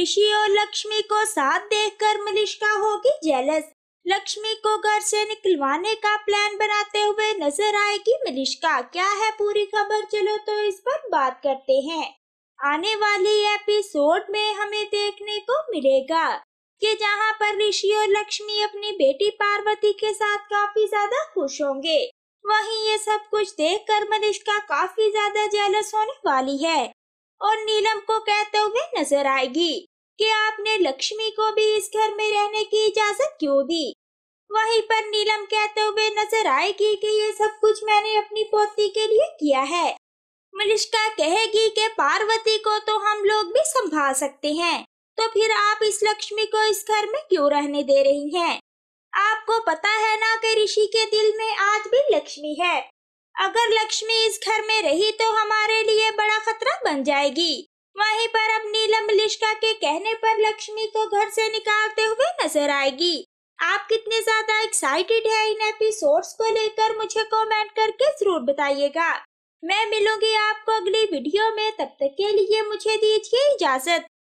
ऋषि और लक्ष्मी को साथ देखकर मलिष्का होगी जेलस लक्ष्मी को घर से निकलवाने का प्लान बनाते हुए नजर आएगी मलिष्का क्या है पूरी खबर चलो तो इस पर बात करते हैं आने वाली एपिसोड में हमें देखने को मिलेगा कि जहाँ पर ऋषि और लक्ष्मी अपनी बेटी पार्वती के साथ काफी ज्यादा खुश होंगे वहीं ये सब कुछ देखकर मलिष्का काफी ज्यादा जेलस होने वाली है और नीलम को कहते हुए नजर आएगी कि आपने लक्ष्मी को भी इस घर में रहने की इजाजत क्यों दी वहीं पर नीलम कहते हुए नजर आएगी कि ये सब कुछ मैंने अपनी पोती के लिए किया है मलिश्का कहेगी कि पार्वती को तो हम लोग भी संभाल सकते हैं तो फिर आप इस लक्ष्मी को इस घर में क्यों रहने दे रही हैं? आपको पता है ना कि ऋषि के दिल में आज भी लक्ष्मी है अगर लक्ष्मी इस घर में रही तो हमारे लिए बड़ा बन जाएगी वहीं पर अब नीलम लिश्का के कहने पर लक्ष्मी को घर से निकालते हुए नजर आएगी आप कितने ज्यादा एक्साइटेड है इन एपिसोड्स को लेकर मुझे कमेंट करके जरूर बताइएगा मैं मिलूंगी आपको अगली वीडियो में तब तक के लिए मुझे दीजिए इजाजत